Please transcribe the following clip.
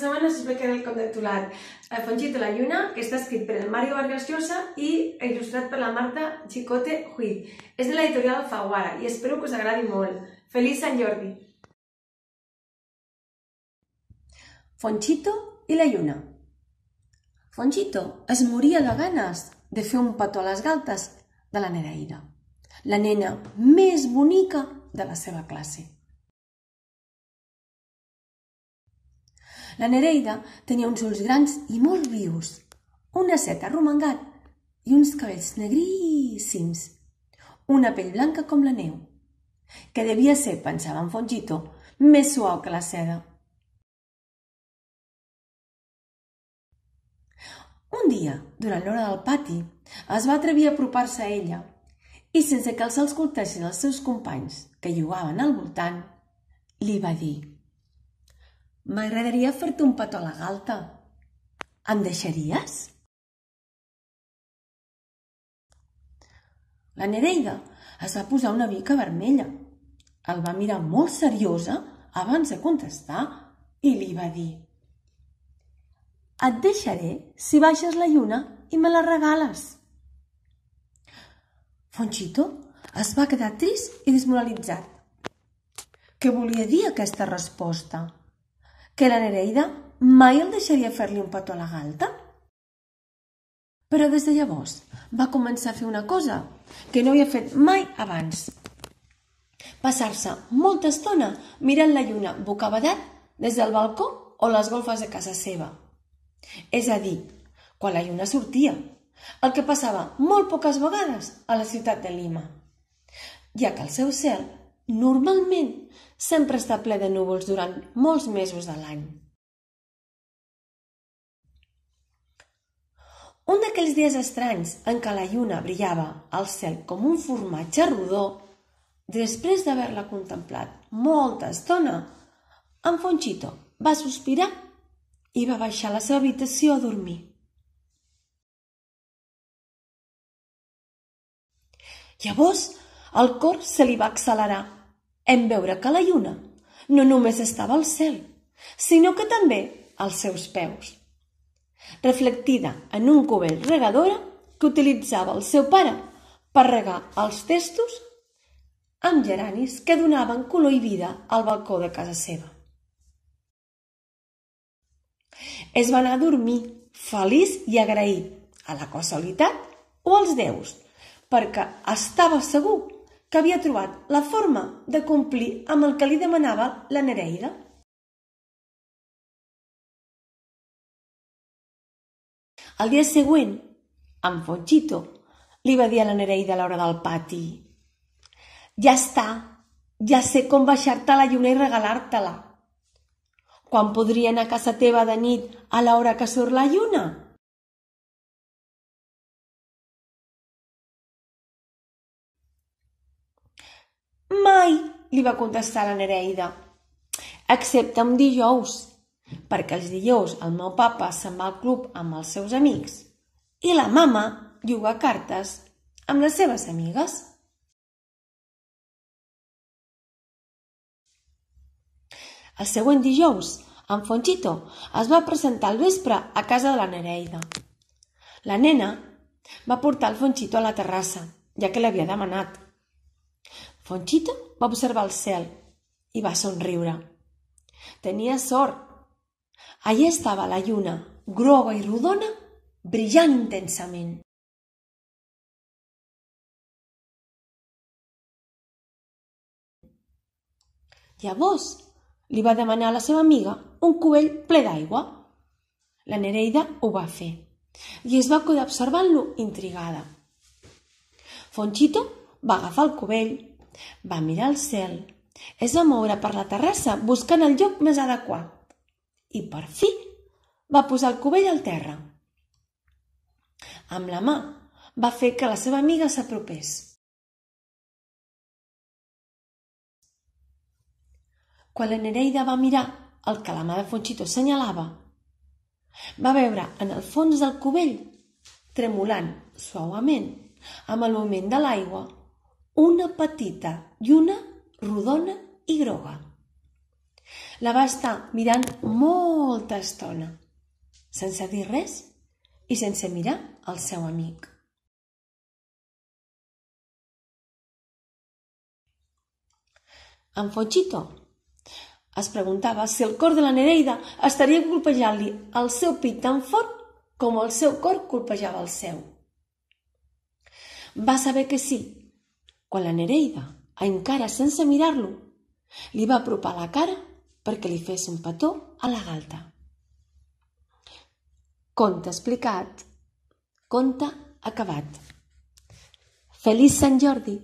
setmana explicaré el conte titulat Fongit la lluna, que està escrit per el Mario Vargas Llosa i il·lustrat per la Marta Chicote Huit. És de l'editorial Faguara i espero que us agradi molt. Feliç Sant Jordi! Fonchito i la lluna. Fonchito es moria de ganes de fer un petó a les galtes de la Nereida, la nena més bonica de la seva classe. La Nereida tenia uns ulls grans i molt vius, una seta arromangat i uns cabells negríssims, una pell blanca com la neu, que devia ser, pensava en Fongito, més suau que la seda. Un dia, durant l'hora del pati, es va atrevir a apropar-se a ella i sense que els escoltessin els seus companys que jugaven al voltant, li va dir M'agradaria fer-te un petó a la galta. Em deixaries? La Nereida es va posar una mica vermella. El va mirar molt seriosa abans de contestar i li va dir Et deixaré si baixes la lluna i me la regales. Fonchito es va quedar trist i desmoralitzat. Què volia dir aquesta resposta? que la Nereida mai el deixaria fer-li un petó a la galta? Però des de llavors va començar a fer una cosa que no havia fet mai abans. Passar-se molta estona mirant la lluna bocabadat des del balcó o les golfes de casa seva. És a dir, quan la lluna sortia, el que passava molt poques vegades a la ciutat de Lima, ja que el seu cel normalment sempre està ple de núvols durant molts mesos de l'any. Un d'aquells dies estranys en què la lluna brillava al cel com un formatge rodó, després d'haver-la contemplat molta estona, en Fonchito va sospirar i va baixar a la seva habitació a dormir. Llavors, el cor se li va accelerar hem veure que la lluna no només estava al cel, sinó que també als seus peus, reflectida en un cubell regadora que utilitzava el seu pare per regar els testos amb geranis que donaven color i vida al balcó de casa seva. Es va anar a dormir, feliç i agraït, a la casualitat o als déus, perquè estava segur que havia trobat la forma de complir amb el que li demanava la Nereida. Al dia següent, en Fonchito li va dir a la Nereida a l'hora del pati «Ja està, ja sé com baixar-te la lluna i regalar-te-la. Quan podria anar a casa teva de nit a l'hora que surt la lluna?» li va contestar la Nereida. Excepte un dijous, perquè els dijous el meu papa se'n va al club amb els seus amics i la mama juga cartes amb les seves amigues. El següent dijous, en Fonchito es va presentar al vespre a casa de la Nereida. La nena va portar el Fonchito a la terrassa, ja que l'havia demanat, Conxita va observar el cel i va somriure. Tenia sort. Allí estava la lluna, groga i rodona, brillant intensament. Llavors, li va demanar a la seva amiga un cubell ple d'aigua. La Nereida ho va fer i es va quedar observant-lo intrigada. Fonchito va agafar el cubell va mirar al cel. Es va moure per la terrassa buscant el lloc més adequat. I per fi va posar el cubell al terra. Amb la mà va fer que la seva amiga s'apropés. Quan la Nereida va mirar el que la mà de Fonchito assenyalava, va veure en el fons del cubell, tremolant suaument, amb el moment de l'aigua, una petita i una rodona i groga. La va estar mirant molta estona, sense dir res i sense mirar el seu amic. En Fochito es preguntava si el cor de la Nereida estaria colpejant-li el seu pit tan fort com el seu cor colpejava el seu. Va saber que sí, quan la Nereida, encara sense mirar-lo, li va apropar la cara perquè li fes un petó a la galta. Conte explicat, conte acabat. Feliç Sant Jordi!